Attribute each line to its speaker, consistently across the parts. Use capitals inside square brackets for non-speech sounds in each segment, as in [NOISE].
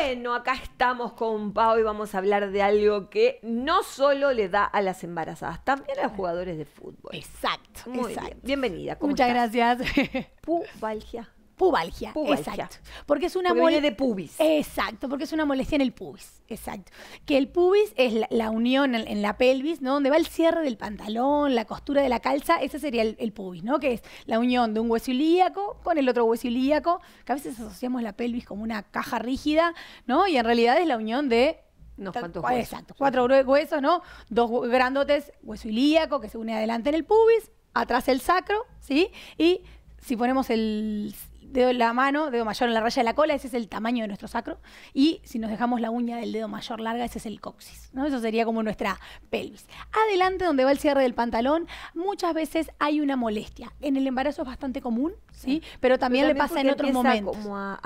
Speaker 1: Bueno, acá estamos con Pau y vamos a hablar de algo que no solo le da a las embarazadas, también a los jugadores de fútbol. Exacto. Muy Bien. Bienvenida. Muchas gracias
Speaker 2: gracias. [LAUGHS] Valgia Pubalgia, exacto. Porque es una molestia. de pubis. Exacto, porque es una molestia en el pubis. Exacto. Que el pubis es la, unión en, la pelvis, ¿no? Donde va el cierre del pantalón, la costura de la calza, ese sería el, pubis, ¿no? Que es la unión de un hueso ilíaco con el otro hueso ilíaco, que a veces asociamos la pelvis como una caja rígida, ¿no? Y en realidad es la unión de no, cuántos huesos. Exacto, cuatro huesos, ¿no? Dos grandotes, hueso ilíaco que se une adelante en el pubis, atrás el sacro, ¿sí? Y si ponemos el dedo en la mano, dedo mayor en la raya de la cola, ese es el tamaño de nuestro sacro. Y si nos dejamos la uña del dedo mayor larga, ese es el coxis. ¿no? Eso sería como nuestra pelvis. Adelante, donde va el cierre del pantalón, muchas veces hay una molestia. En el embarazo es bastante común, ¿sí? Pero también, le pasa en otros momentos.
Speaker 1: Como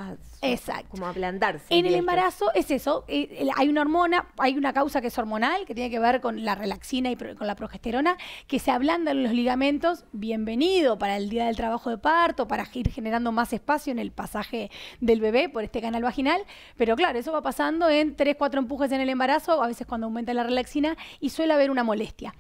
Speaker 1: Exacto. Como a ablandarse. En el embarazo
Speaker 2: es eso. Eh, hay una hormona, hay una causa que es hormonal, que tiene que ver con la relaxina y con la progesterona, que se ablandan los ligamentos. Bienvenido para el día del trabajo de parto, para ir generando más espacio en el pasaje del bebé por este canal vaginal. Pero claro, eso va pasando en tres cuatro empujes en el embarazo, a veces cuando aumenta la relaxina, y suele haber una molestia.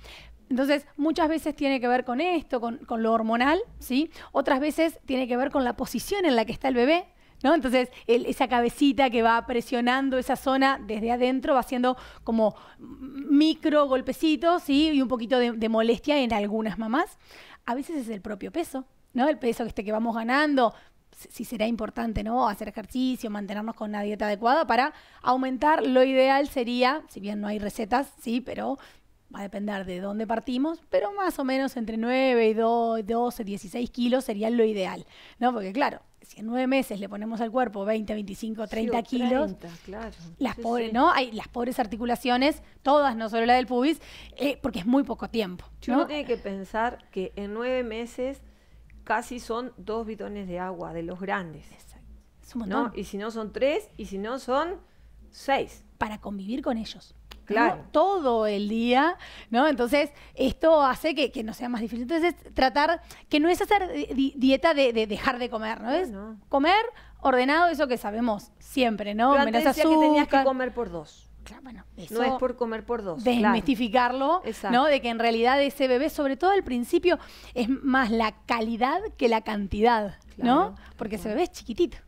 Speaker 2: Entonces, muchas veces tiene que ver con esto, con, lo hormonal, ¿sí? Otras veces tiene que ver con la posición en la que está el bebé, ¿No? Entonces, esa cabecita que va presionando esa zona desde adentro va haciendo como micro golpecitos ¿sí? y un poquito de, molestia en algunas mamás. A veces es el propio peso, ¿no? El peso este que vamos ganando, si será importante, ¿no? Hacer ejercicio, mantenernos con una dieta adecuada para aumentar. Lo ideal sería, si bien no hay recetas, sí, pero va a depender de dónde partimos, pero más o menos entre 9 y 12, 16 kilos sería lo ideal, ¿no? Porque claro, si en 9 meses le ponemos al cuerpo 20, 25, 30 kilos,
Speaker 1: las, pobres, ¿no?
Speaker 2: Hay, las pobres articulaciones, todas, no solo la del pubis, eh, porque es muy poco tiempo. Uno
Speaker 1: tiene que pensar que en 9 meses casi son dos bidones de agua de los grandes.
Speaker 2: Exacto. Es un montón. ¿no? Y si no son tres, y si no son seis. Para convivir con ellos. Claro. Todo el día, ¿no? Entonces, esto hace que, no sea más difícil. Entonces, tratar, que no es hacer dieta de, dejar de comer, ¿no? Es comer ordenado, eso que sabemos siempre, ¿no? Pero antes que tenías
Speaker 1: que comer por dos no es por comer por dos.
Speaker 2: Desmistificarlo, ¿no? De que en realidad ese bebé, sobre todo al principio, es más la calidad que la cantidad, ¿no? Porque ese bebé es chiquitito.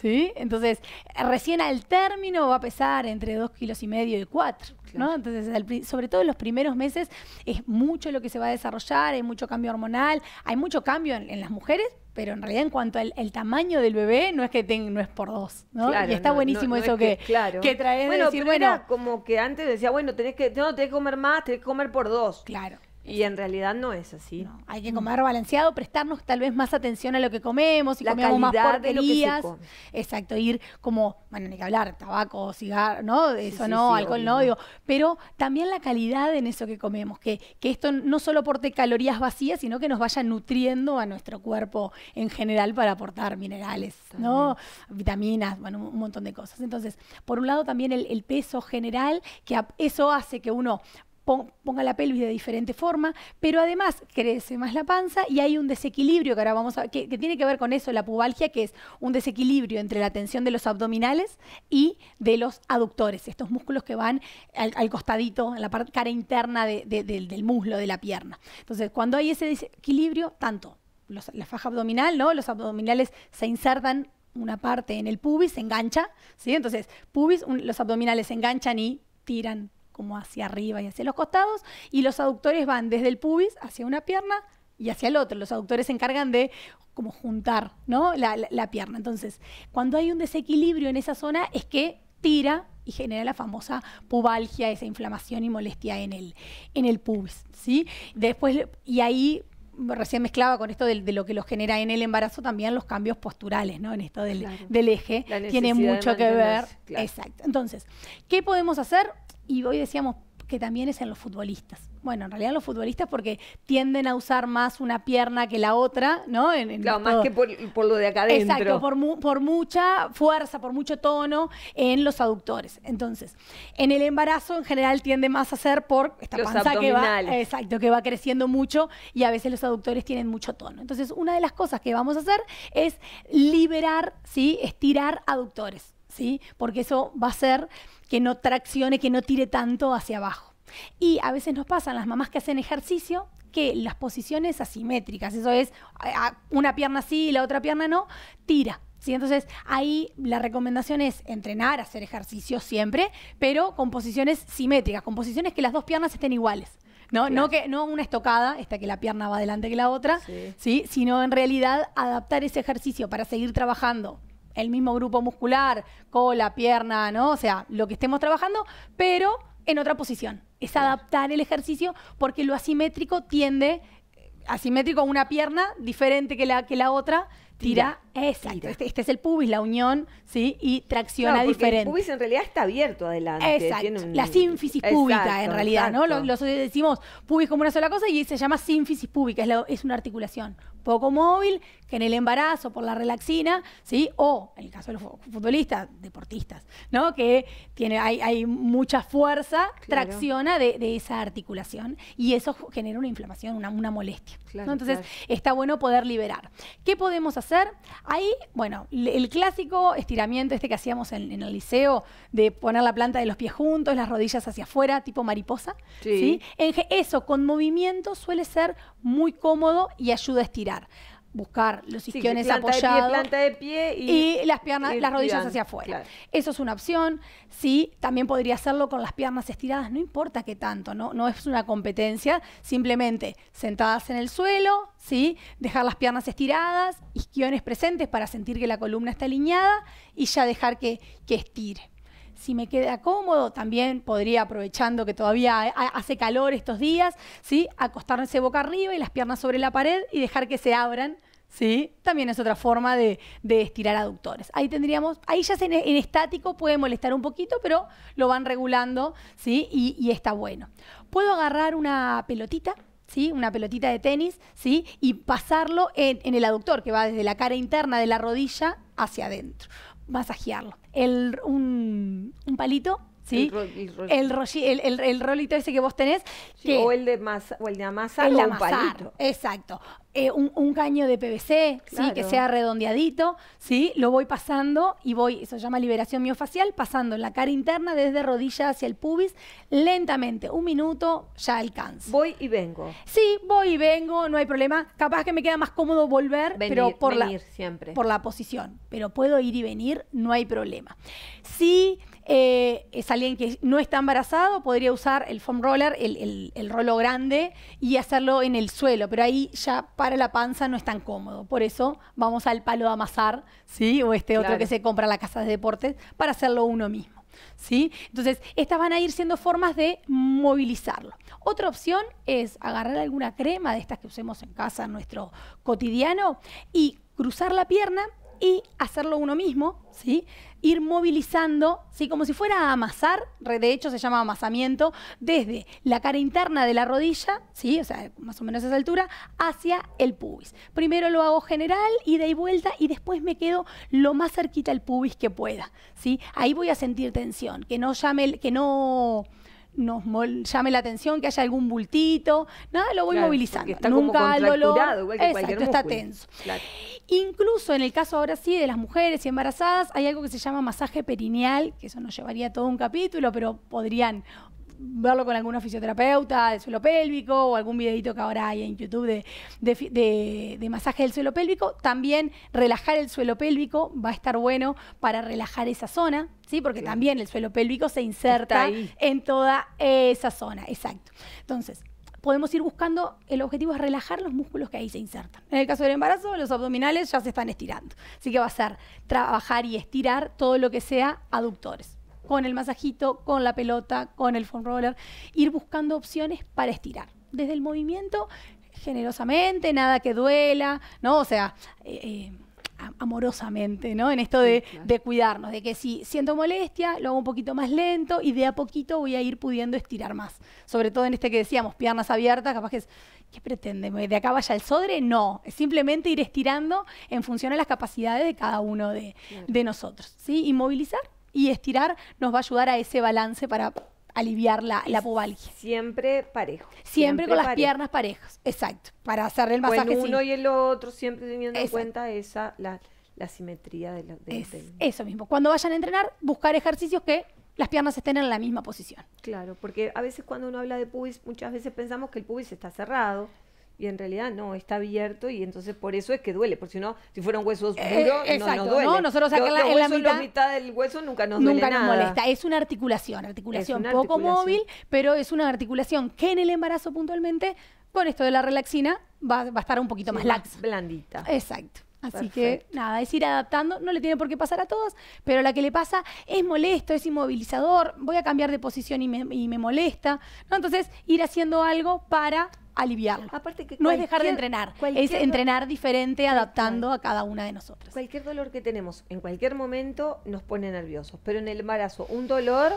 Speaker 2: ¿Sí? Entonces, recién al término va a pesar entre dos kilos y medio y cuatro, ¿no? Entonces, sobre todo en los primeros meses es mucho lo que se va a desarrollar, hay mucho cambio hormonal, hay mucho cambio en, las mujeres, pero en realidad en cuanto al tamaño del bebé no es que no es por dos, ¿no? y está buenísimo eso que, que, claro. que traes bueno, de decir, pero bueno,
Speaker 1: como que antes decía, bueno, tenés que no, tenés que comer más, tenés que comer por dos. Claro. Y en realidad no es así.
Speaker 2: hay que comer balanceado, prestarnos tal vez más atención a lo que comemos, y la comemos más De lo que se come. Exacto, ir como, bueno, ni que hablar, tabaco, cigarro, ¿no? Eso no, alcohol no, digo. Pero también la calidad en eso que comemos, que, esto no solo aporte calorías vacías, sino que nos vaya nutriendo a nuestro cuerpo en general para aportar minerales, ¿no? Vitaminas, bueno, un montón de cosas. Entonces, por un lado también el peso general, que eso hace que uno ponga la pelvis de diferente forma, pero además crece más la panza y hay un desequilibrio que ahora vamos a que, tiene que ver con eso, la pubalgia, que es un desequilibrio entre la tensión de los abdominales y de los aductores, estos músculos que van al, costadito, en la parte cara interna del, muslo, de la pierna. Entonces, cuando hay ese desequilibrio, tanto la faja abdominal, ¿no? Los abdominales se insertan una parte en el pubis, se engancha, ¿sí? Entonces, pubis, los abdominales se enganchan y tiran como hacia arriba y hacia los costados, y los aductores van desde el pubis hacia una pierna y hacia el otro. Los aductores se encargan de como juntar ¿no? la, pierna. Entonces, cuando hay un desequilibrio en esa zona es que tira y genera la famosa pubalgia, esa inflamación y molestia en el, en el pubis. ¿sí? Después, y ahí recién mezclaba con esto de, lo que los genera en el embarazo también los cambios posturales, ¿no? En esto del, eje. Tiene mucho que ver. Exacto. Entonces, ¿qué podemos hacer? Y hoy decíamos que también es en los futbolistas. Bueno, en realidad los futbolistas porque tienden a usar más una pierna que la otra, ¿no? En, claro, más que por, por, lo de acá Exacto, por, por mucha fuerza, por mucho tono en los aductores. Entonces, en el embarazo en general tiende más a ser por esta panza que va, exacto, que va creciendo mucho y a veces los aductores tienen mucho tono. Entonces, una de las cosas que vamos a hacer es liberar, ¿sí? Estirar aductores. ¿sí? Porque eso va a hacer que no traccione, que no tire tanto hacia abajo. Y a veces nos pasan las mamás que hacen ejercicio que las posiciones asimétricas, eso es una pierna sí y la otra pierna no, tira. Entonces ahí la recomendación es entrenar, hacer ejercicio siempre, pero con posiciones simétricas, con posiciones que las dos piernas estén iguales. No, que, no una estocada, esta que la pierna va adelante que la otra, sino en realidad adaptar ese ejercicio para seguir trabajando el mismo grupo muscular, cola, pierna, ¿no? O sea, lo que estemos trabajando, pero en otra posición. Es adaptar el ejercicio porque lo asimétrico tiende, eh, asimétrico una pierna diferente que la, que la otra, Tira, exacto. Este, este, es el pubis, la unión, ¿sí? Y tracciona diferente. El pubis
Speaker 1: en realidad está abierto adelante. Exacto. La sínfisis pública, en realidad, ¿no? Los,
Speaker 2: decimos pubis como una sola cosa y se llama sínfisis púbica, Es, es una articulación poco móvil que en el embarazo por la relaxina, ¿sí? O en el caso de los futbolistas, deportistas, ¿no? Que tiene, hay, mucha fuerza, tracciona de, esa articulación y eso genera una inflamación, una, molestia. Entonces, está bueno poder liberar. ¿Qué podemos hacer? hacer. Ahí, bueno, el clásico estiramiento este que hacíamos en, el liceo, de poner la planta de los pies juntos, las rodillas hacia afuera, tipo mariposa. Sí. eso, con movimiento, suele ser muy cómodo y ayuda a estirar buscar los isquiones apoyados.
Speaker 1: y, las piernas, las rodillas hacia afuera.
Speaker 2: Eso es una opción. Sí, también podría hacerlo con las piernas estiradas, no importa qué tanto, ¿no? No es una competencia, simplemente sentadas en el suelo, ¿sí? Dejar las piernas estiradas, isquiones presentes para sentir que la columna está alineada y ya dejar que, que estire si me queda cómodo, también podría, aprovechando que todavía hace calor estos días, ¿sí? acostarse boca arriba y las piernas sobre la pared y dejar que se abran ¿sí? También es otra forma de, estirar aductores. Ahí tendríamos, ahí ya en, en, estático puede molestar un poquito, pero lo van regulando, ¿sí? Y, está bueno. Puedo agarrar una pelotita, ¿sí? Una pelotita de tenis, ¿sí? Y pasarlo en, el aductor, que va desde la cara interna de la rodilla hacia adentro. Masajearlo. El, un un palito ¿sí? El, el, rolito ese que vos tenés. o,
Speaker 1: el de masa, o el de palito.
Speaker 2: Exacto. Eh, un, caño de PVC, ¿sí? que sea redondeadito, ¿sí? lo voy pasando y voy, eso se llama liberación miofacial, pasando en la cara interna desde rodilla hacia el pubis, lentamente, un minuto, ya alcanza. Voy y vengo. Sí, voy y vengo, no hay problema. Capaz que me queda más cómodo volver, pero por, la,
Speaker 1: siempre. por
Speaker 2: la posición. Pero puedo ir y venir, no hay problema. Sí. Eh, es alguien que no está embarazado, podría usar el foam roller, el, el, rolo grande, y hacerlo en el suelo, pero ahí ya para la panza no es tan cómodo. Por eso vamos al palo de amasar, ¿sí? O este otro que se compra en la casa de deportes, para hacerlo uno mismo. ¿Sí? Entonces, estas van a ir siendo formas de movilizarlo. Otra opción es agarrar alguna crema de estas que usemos en casa en nuestro cotidiano y cruzar la pierna y hacerlo uno mismo, ¿sí? Ir movilizando, ¿sí? Como si fuera a amasar, de hecho se llama amasamiento, desde la cara interna de la rodilla, ¿sí? O sea, más o menos a esa altura, hacia el pubis. Primero lo hago general, ida y vuelta, y después me quedo lo más cerquita al pubis que pueda, ¿sí? Ahí voy a sentir tensión, que no llame, el, que no nos llame la atención, que haya algún bultito, nada, lo voy movilizando. Está Nunca como lo Igual que exacto, está tenso. Incluso en el caso ahora sí de las mujeres embarazadas, hay algo que se llama masaje perineal, que eso nos llevaría todo un capítulo, pero podrían verlo con alguna fisioterapeuta del suelo pélvico o algún videito que ahora hay en YouTube de, masaje del suelo pélvico. También relajar el suelo pélvico va a estar bueno para relajar esa zona, ¿sí? Porque también el suelo pélvico se inserta en toda esa zona, exacto. Entonces, podemos ir buscando, el objetivo es relajar los músculos que ahí se insertan. En el caso del embarazo, los abdominales ya se están estirando. Así que va a ser trabajar y estirar todo lo que sea aductores con el masajito, con la pelota, con el foam roller, ir buscando opciones para estirar. Desde el movimiento, generosamente, nada que duela, ¿no? O sea, eh, eh, amorosamente, ¿no? En esto de, cuidarnos, de que si siento molestia, lo hago un poquito más lento y de a poquito voy a ir pudiendo estirar más. Sobre todo en este que decíamos, piernas abiertas, capaz que es, ¿qué pretende? ¿De acá vaya el sodre? No, es simplemente ir estirando en función a las capacidades de cada uno de, de nosotros, ¿sí? Y movilizar y estirar nos va a ayudar a ese balance para aliviar la, la pubalgia. Siempre parejo. Siempre, con las piernas parejas, exacto, para hacer el masaje. Con uno y
Speaker 1: el otro, siempre teniendo en cuenta esa, la,
Speaker 2: la simetría de, la, Eso mismo, cuando vayan a entrenar, buscar ejercicios que las piernas estén en la misma posición.
Speaker 1: Claro, porque a veces cuando uno habla de pubis, muchas veces pensamos que el pubis está cerrado y en realidad no, está abierto y entonces por eso es que duele, porque si no, si fueran huesos eh, duros, no nos duele. No, nosotros acá en la mitad,
Speaker 2: del hueso nunca nos duele Nunca nos molesta, es una articulación, articulación poco móvil, pero es una articulación que en el embarazo puntualmente, con esto de la relaxina, va, a estar un poquito más laxa. Blandita. Exacto. Así que nada, es ir adaptando, no le tiene por qué pasar a todos, pero la que le pasa es molesto, es inmovilizador, voy a cambiar de posición y me, molesta. Entonces, ir haciendo algo para aliviarlo. Aparte que no es dejar de entrenar, es entrenar diferente adaptando a cada una de nosotros.
Speaker 1: Cualquier dolor que tenemos en cualquier momento nos pone nerviosos, pero en el embarazo un dolor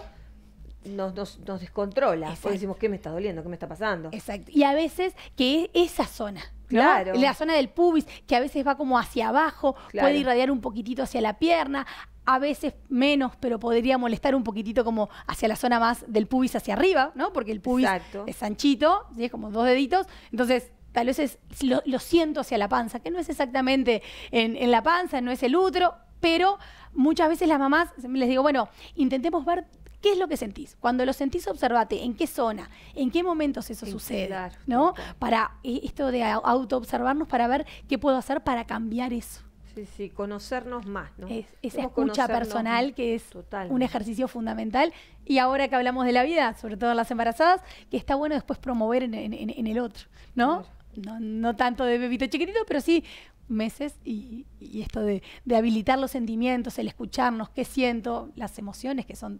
Speaker 1: nos, nos, descontrola. Pues decimos, ¿qué me está doliendo? ¿Qué me está pasando? Exacto.
Speaker 2: Y a veces que es esa zona. Claro. La zona del pubis, que a veces va como hacia abajo, puede irradiar un poquitito hacia la pierna, a veces menos, pero podría molestar un poquitito como hacia la zona más del pubis hacia arriba, ¿no? Porque el pubis es anchito, es como dos deditos. Entonces, tal vez lo, siento hacia la panza, que no es exactamente en, en la panza, no es el útero, pero muchas veces las mamás les digo, bueno, intentemos ver ¿Qué es lo que sentís? Cuando lo sentís, observate en qué zona, en qué momentos eso sucede, ¿no? Para eh, esto de autoobservarnos para ver qué puedo hacer para cambiar eso.
Speaker 1: Sí, sí, conocernos más, ¿no? esa escucha personal que
Speaker 2: es un ejercicio fundamental. Y ahora que hablamos de la vida, sobre todo las embarazadas, que está bueno después promover en, el otro, ¿no? ¿no? tanto de bebito chiquitito, pero sí meses y, esto de habilitar los sentimientos, el escucharnos, qué siento, las emociones que son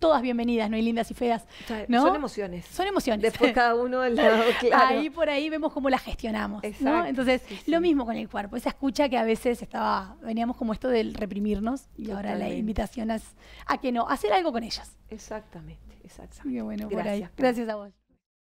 Speaker 2: todas bienvenidas, no hay lindas y feas.
Speaker 1: Son emociones. Son
Speaker 2: emociones. Después [LAUGHS] cada uno
Speaker 1: al lado, Ahí
Speaker 2: por ahí vemos cómo las gestionamos. ¿no? Entonces, lo mismo con el cuerpo, esa escucha que a veces estaba, veníamos como esto del reprimirnos y ahora la invitación es a que no, hacer algo con ellas. Exactamente, exactamente. Qué bueno, Gracias, Gracias a vos.